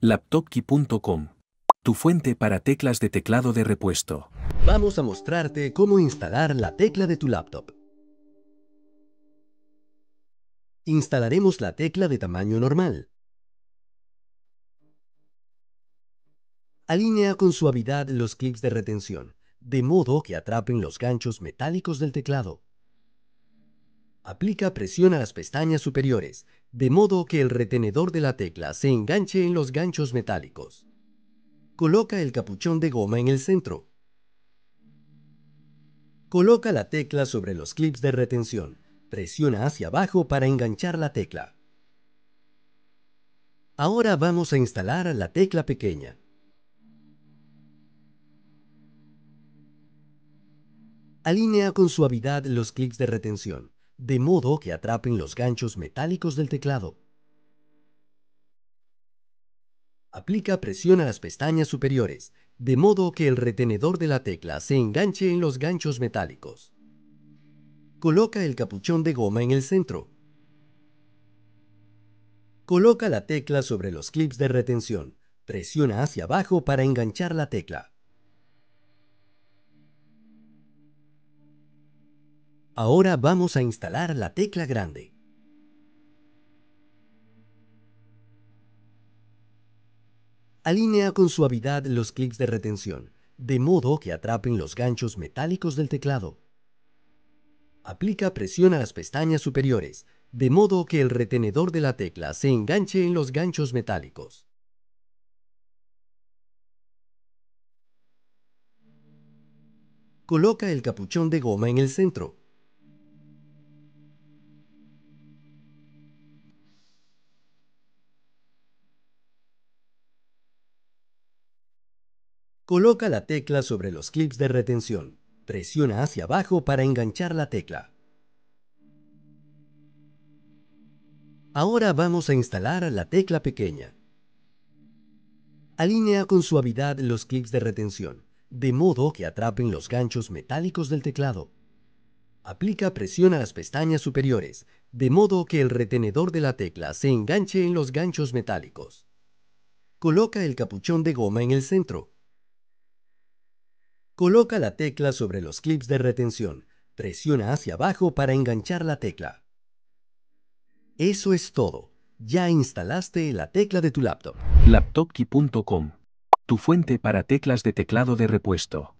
Laptopkey.com. Tu fuente para teclas de teclado de repuesto. Vamos a mostrarte cómo instalar la tecla de tu laptop. Instalaremos la tecla de tamaño normal. Alinea con suavidad los clips de retención, de modo que atrapen los ganchos metálicos del teclado. Aplica presión a las pestañas superiores de modo que el retenedor de la tecla se enganche en los ganchos metálicos. Coloca el capuchón de goma en el centro. Coloca la tecla sobre los clips de retención. Presiona hacia abajo para enganchar la tecla. Ahora vamos a instalar la tecla pequeña. Alinea con suavidad los clips de retención de modo que atrapen los ganchos metálicos del teclado. Aplica presión a las pestañas superiores, de modo que el retenedor de la tecla se enganche en los ganchos metálicos. Coloca el capuchón de goma en el centro. Coloca la tecla sobre los clips de retención. Presiona hacia abajo para enganchar la tecla. Ahora vamos a instalar la tecla grande. Alinea con suavidad los clips de retención, de modo que atrapen los ganchos metálicos del teclado. Aplica presión a las pestañas superiores, de modo que el retenedor de la tecla se enganche en los ganchos metálicos. Coloca el capuchón de goma en el centro. Coloca la tecla sobre los clips de retención. Presiona hacia abajo para enganchar la tecla. Ahora vamos a instalar la tecla pequeña. Alinea con suavidad los clips de retención, de modo que atrapen los ganchos metálicos del teclado. Aplica presión a las pestañas superiores, de modo que el retenedor de la tecla se enganche en los ganchos metálicos. Coloca el capuchón de goma en el centro Coloca la tecla sobre los clips de retención. Presiona hacia abajo para enganchar la tecla. Eso es todo. Ya instalaste la tecla de tu laptop. Laptopkey.com. Tu fuente para teclas de teclado de repuesto.